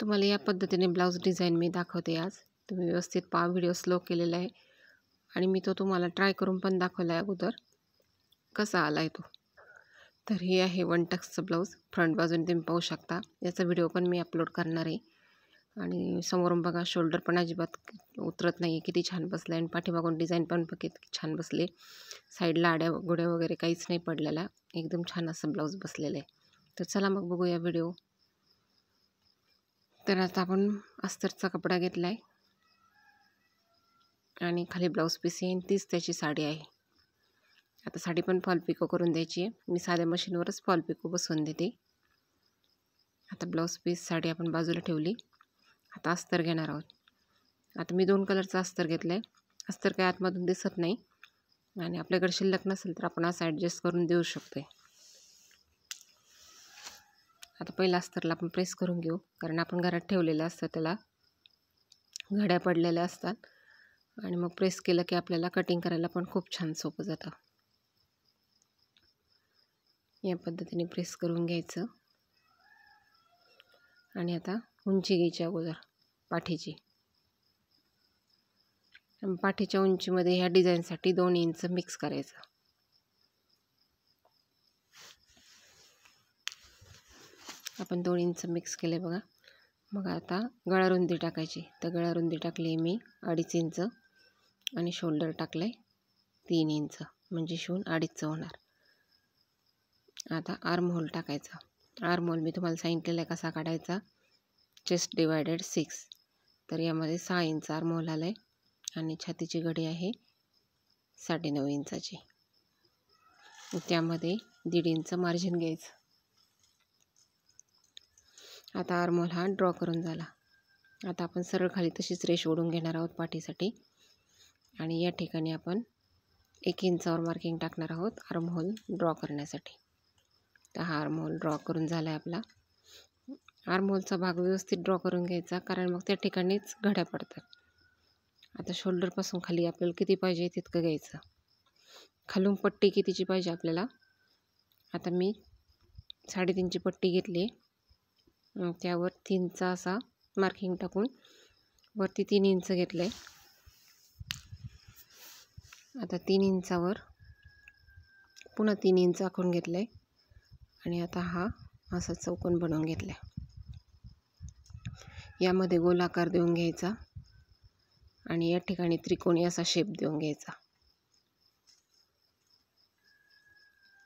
तुम्हाला या पद्धतीने ब्लाऊज डिझाईन मी दाखवते आज तुम्ही व्यवस्थित पा व्हिडिओ स्लो केलेला आहे आणि मी तो तुम्हाला ट्राय करून पण दाखवला आहे अगोदर कसा आला आहे तो तर हे आहे वन टक्सचं ब्लाऊज फ्रंट बाजूने तुम्ही पाहू शकता याचा व्हिडिओ पण मी अपलोड करणार आहे आणि समोरून बघा शोल्डर पण अजिबात उतरत नाही आहे किती छान बसलं आणि पाठीमागून डिझाईन पण बघित छान बसले साईडला आड्या गोड्या वगैरे काहीच नाही पडलेला एकदम छान असं ब्लाऊज बसलेलं आहे तर चला मग बघूया व्हिडिओ तर आता आपण अस्तरचा कपडा घेतला आहे आणि खाली ब्लाऊज पीस येईन तीच त्याची साडी आहे आता साडी पण फॉल पिको करून द्यायची आहे मी साध्या मशीनवरच फॉल पिको बसवून देते आता ब्लाऊज पीस साडी आपण बाजूला ठेवली आता अस्तर घेणार आहोत आता मी दोन कलरचा अस्तर घेतला आहे अस्तर काही आतमधून दिसत नाही आणि आपल्याकडे शिल्लक नसेल तर आपण असं ॲडजस्ट करून देऊ शकतो आता पहिला अस्तरला आपण प्रेस करून घेऊ कारण आपण घरात ठेवलेलं असतं त्याला घड्या पडलेल्या असतात आणि मग प्रेस केलं की आपल्याला कटिंग करायला पण खूप छान सोपं जातं या पद्धतीने प्रेस करून घ्यायचं आणि आता उंची घ्यायची अगोदर पाठीची पाठीच्या उंचीमध्ये ह्या डिझाईनसाठी दोन इंच मिक्स करायचं आपण दोन इंच मिक्स केले बघा मग आता रुंदी टाकायची तर गळारुंदी टाकली मी अडीच इंच आणि शोल्डर टाकलं आहे तीन इंच म्हणजे शिवून अडीचचं होणार आता होल टाकायचा होल मी तुम्हाला सांगितलेला आहे कसा काढायचा चेस्ट डिवायडेड सिक्स तर यामध्ये सहा इंच आर्मोल होल आहे आणि छातीची घडी आहे साडेनऊ इंचाची त्यामध्ये दीड इंच मार्जिन घ्यायचं आता आर्मोल हा ड्रॉ करून झाला आता आपण सरळ खाली तशीच रेष ओढून घेणार आहोत पाठीसाठी आणि या ठिकाणी आपण एक इंचावर मार्किंग टाकणार आहोत आर्महोल ड्रॉ करण्यासाठी तर हा आर्महोल ड्रॉ करून झाला आहे आपला आर्महोलचा भाग व्यवस्थित ड्रॉ करून घ्यायचा कारण मग त्या ठिकाणीच घड्या पडतात आता शोल्डरपासून खाली आपल्याला किती पाहिजे तितकं घ्यायचं खालून पट्टी कितीची पाहिजे आपल्याला आता मी साडेतीनची पट्टी घेतली आहे त्यावर तीनचा असा मार्किंग टाकून वरती तीन इंच घेतलं आहे आता तीन इंचावर पुन्हा तीन इंच आखून घेतलं आहे आणि आता हा असा चौकोन बनवून घेतला आहे यामध्ये गोलाकार देऊन घ्यायचा आणि या ठिकाणी त्रिकोणी असा शेप देऊन घ्यायचा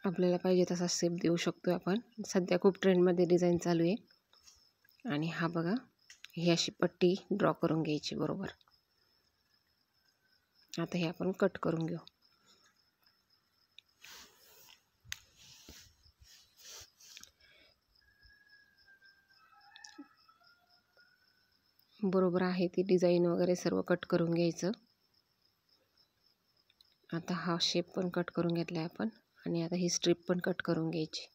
आपल्याला पाहिजे तसा शेप देऊ शकतो आपण सध्या खूप ट्रेंडमध्ये डिझाईन चालू आहे आणि हा बघा ही अशी पट्टी ड्रॉ करून घ्यायची बरोबर आता हे आपण कट करून घेऊ बरोबर आहे ती डिझाईन वगैरे सर्व कट करून घ्यायचं आता हा शेप पण कट करून घेतला आहे आपण आणि आता ही स्ट्रीप पण कट करून घ्यायची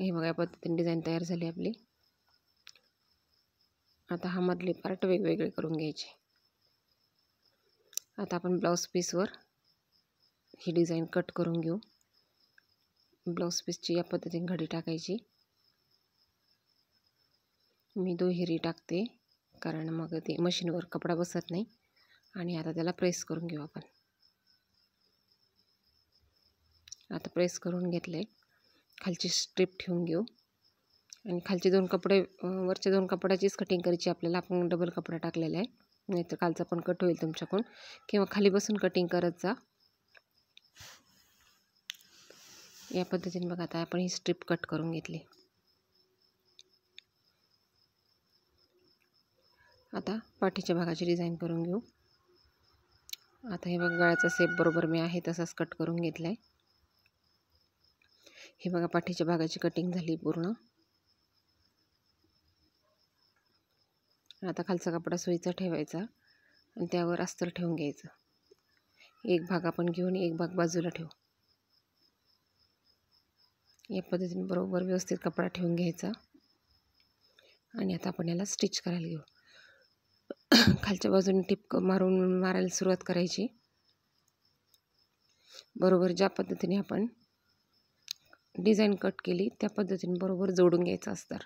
हे बघा या पद्धतीने डिझाईन तयार झाली आपली आता हा मधले पार्ट वेगवेगळे करून घ्यायचे आता आपण ब्लाऊज पीसवर ही डिझाईन कट करून घेऊ ब्लाऊज पीसची या पद्धतीने घडी टाकायची मी दुहेरी टाकते कारण मग ते मशीनवर कपडा बसत नाही आणि आता त्याला प्रेस करून घेऊ आपण आता प्रेस करून घेतलं आहे खालची स्ट्रीप ठेवून घेऊ आणि खालचे दोन कपडे वरच्या दोन कपड्याचीच कटिंग करायची आपल्याला आपण डबल कपडा टाकलेला आहे नाहीतर खालचा पण कट होईल तुमच्याकडून किंवा खाली बसून कटिंग करत जा या पद्धतीने बघा आता आपण ही स्ट्रीप कट करून घेतली आता पाठीच्या भागाची डिझाईन करून घेऊ आता हे बघा गळ्याचा सेप बरोबर मी आहे तसाच कट करून घेतला आहे हे बघा पाठीच्या भागाची कटिंग झाली पूर्ण आता खालचा कपडा सोयीचा ठेवायचा आणि त्यावर अस्तर ठेवून घ्यायचं एक भाग आपण घेऊन एक भाग बाजूला ठेवू या पद्धतीने बरोबर व्यवस्थित कपडा ठेवून घ्यायचा आणि आता आपण याला स्टिच करायला घेऊ खालच्या बाजूने टिपक मारून मारायला सुरुवात करायची बरोबर ज्या पद्धतीने आपण डिझाईन कट केली त्या पद्धतीने बरोबर जोडून घ्यायचं अस्तर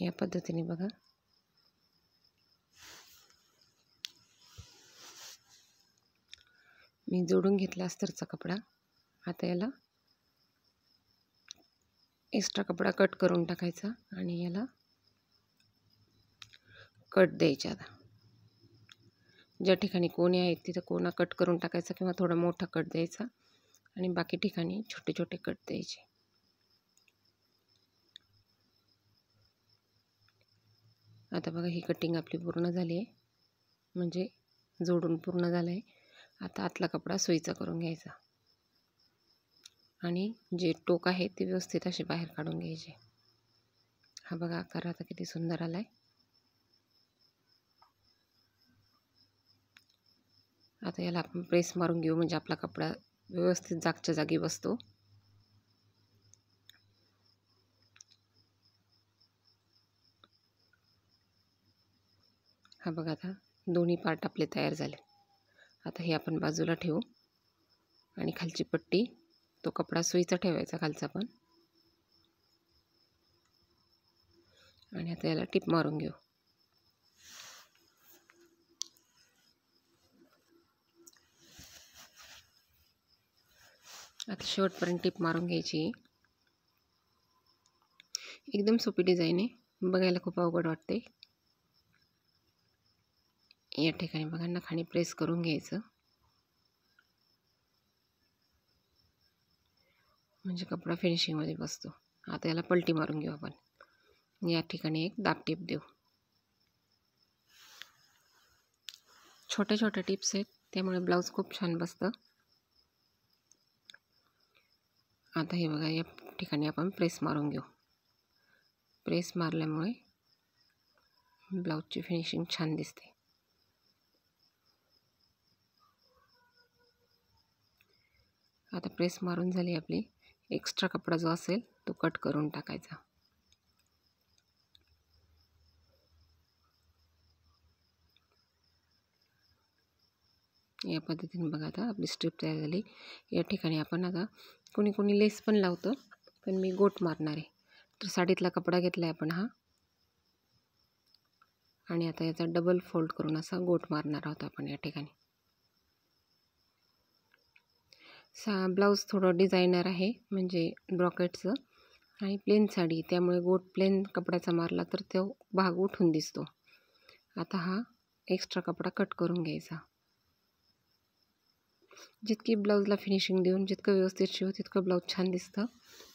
या पद्धतीने बघा मी जोडून घेतला अस्तरचा कपडा आता याला एक्स्ट्रा कपडा कट करून टाकायचा आणि याला कट द्यायचा आता ज्या ठिकाणी कोणी आहेत तिथं कोणा कट करून टाकायचा किंवा थोडा मोठा कट द्यायचा आणि बाकी ठिकाणी छोटे छोटे कट द्यायचे आता बघा ही कटिंग आपली पूर्ण झाली आहे म्हणजे जोडून पूर्ण झालं आहे आता आतला कपडा सोयीचा करून घ्यायचा आणि जे टोक आहे ते व्यवस्थित असे बाहेर काढून घ्यायचे हा बघा आकार आता किती सुंदर आला आहे आता याला आपण प्रेस मारून घेऊ म्हणजे आपला कपडा व्यवस्थित जागच्या जागी बसतो हा बघा आता दोन्ही पार्ट आपले तयार झाले आता हे आपण बाजूला ठेवू आणि खालची पट्टी तो कपडा सुईचा ठेवायचा खालचा पण आणि आता याला टिप मारून घेऊ आता शेवटपर्यंत टिप मारून घ्यायची एकदम सोपी डिझाईन आहे बघायला खूप अवघड वाटते या ठिकाणी बघा खाणी प्रेस करून घ्यायचं म्हणजे कपडा फिनिशिंगमध्ये बसतो आता याला पलटी मारून घेऊ आपण या ठिकाणी एक दाब टिप देऊ छोट्या छोट्या टिप्स आहेत त्यामुळे ब्लाऊज खूप छान बसतं आता हे बघा या ठिकाणी आपण प्रेस मारून घेऊ प्रेस मारल्यामुळे ब्लाऊजची फिनिशिंग छान दिसते आता प्रेस मारून झाली आपली एक्स्ट्रा कपडा जो असेल तो कट करून टाकायचा या पद्धतीने बघा आता आपली स्ट्रीप तयार झाली या ठिकाणी आपण आता कोणी कोणी लेस पण लावतं पण मी गोट मारणार आहे तर साडीतला कपडा घेतला आहे आपण हा आणि आता याचा डबल फोल्ड करून असा गोट मारणार आहोत आपण या ठिकाणी सा ब्लाऊज थोडं डिझायनर आहे म्हणजे ब्रॉकेटचं आणि प्लेन साडी त्यामुळे गोट प्लेन कपड्याचा मारला तर तो भाग उठून दिसतो आता हा एक्स्ट्रा कपडा कट करून घ्यायचा जितकी ब्लाऊजला फिनिशिंग देऊन जितकं व्यवस्थित शिव तितकं ब्लाऊज छान दिसतं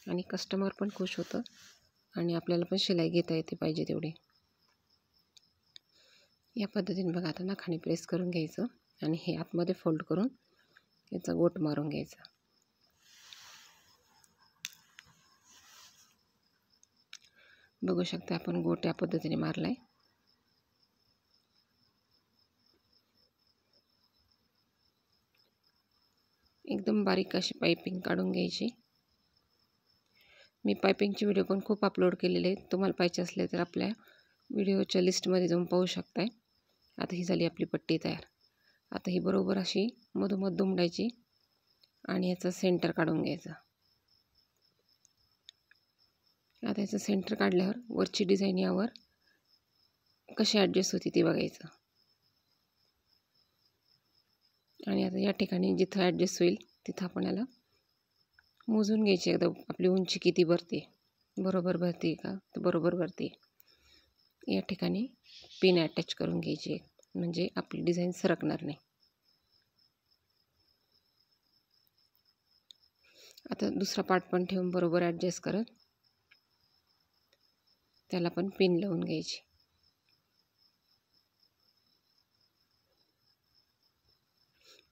आणि कस्टमर पण खुश होतं आणि आपल्याला पण शिलाई घेता येते पाहिजे तेवढी या पद्धतीने बघा आता नाखाने प्रेस करून घ्यायचं आणि हे आतमध्ये फोल्ड करून याचा गोट मारून घ्यायचा बघू शकता आपण गोट या पद्धतीने मारला एकदम बारीक अशी पायपिंग काढून घ्यायची मी पायपिंगचे व्हिडिओ पण खूप अपलोड केलेले आहेत तुम्हाला पाहिजे असले तर आपल्या व्हिडिओच्या लिस्टमध्ये जाऊन पाहू शकताय आता ही झाली आपली पट्टी तयार आता ही बरोबर अशी मधोमध दुमडायची आणि याचं सेंटर काढून घ्यायचं आता याचं सेंटर काढल्यावर वरची डिझाईन यावर कशी ॲडजस्ट होती ती बघायचं आणि आता या ठिकाणी जिथं ॲडजस्ट होईल तिथं आपण याला मोजून घ्यायची एकदा आपली उंची किती भरते बरोबर भरते का तर बरोबर भरते या ठिकाणी पिन अटॅच करून घ्यायची म्हणजे आपली डिझाईन सरकणार नाही आता दुसरा पार्ट पण ठेवून बरोबर ॲडजस्ट करत त्याला पण पिन लावून घ्यायची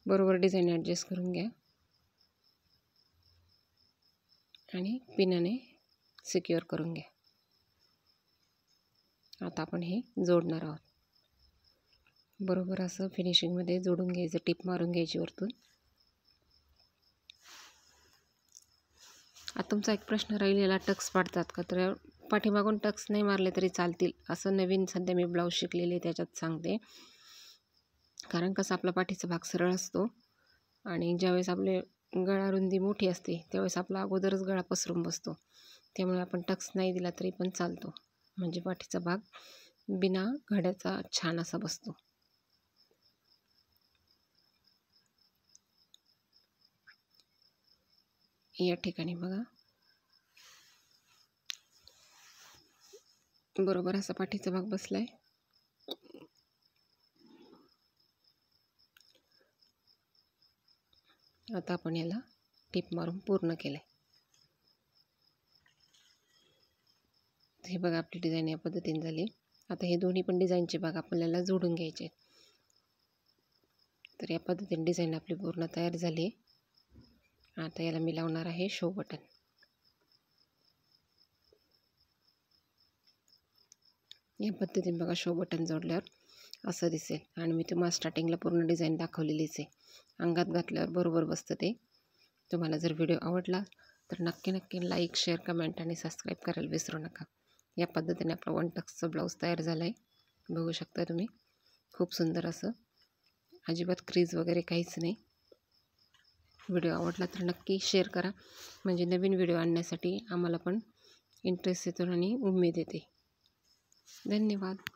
बरोबर डिझाईन ॲडजस्ट करून घ्या आणि पिनाने सिक्युअर करून घ्या आता आपण हे जोडणार आहोत बरोबर असं फिनिशिंगमध्ये जोडून घ्यायचं टिप मारून घ्यायची वरतून आता तुमचा एक प्रश्न राहिलेला टक्स पाडतात का तर पाठीमागून टक्स नाही मारले तरी चालतील असं नवीन सध्या मी ब्लाऊज शिकलेले त्याच्यात सांगते कारण कसा आपला पाठीचा भाग सरळ असतो आणि ज्यावेळेस आपले गळा रुंदी मोठी असते त्यावेळेस आपला अगोदरच गळा पसरून बसतो त्यामुळे आपण टक्स नाही दिला तरी पण चालतो म्हणजे पाठीचा भाग बिना घड्याचा छान असा बसतो या ठिकाणी बघा बरोबर असा पाठीचा भाग बसला आहे आता आपण याला टिप मारून पूर्ण केलं आहे हे बघा आपली डिझाईन या पद्धतीने झाली आता हे दोन्ही पण डिझाईनचे भाग आपल्याला जोडून घ्यायचे तर या पद्धतीने डिझाईन आपली पूर्ण तयार झाली आता याला मी लावणार आहे शो बटन या पद्धतीने बघा शो बटन जोडल्यावर असं दिसेल आणि मी तुम्हाला स्टार्टिंगला पूर्ण डिझाईन दाखवलेलीच आहे अंगात घातल्यावर बरोबर बसतं ते तुम्हाला जर व्हिडिओ आवडला तर नक्की नक्की लाईक शेअर कमेंट आणि सबस्क्राईब करायला विसरू नका या पद्धतीने आपला वन टक्सचं ब्लाऊज तयार झाला आहे बघू शकता तुम्ही खूप सुंदर असं अजिबात क्रीज वगैरे काहीच नाही व्हिडिओ आवडला तर नक्की शेअर करा म्हणजे नवीन व्हिडिओ आणण्यासाठी आम्हाला पण इंटरेस्ट येतो आणि उमेद येते धन्यवाद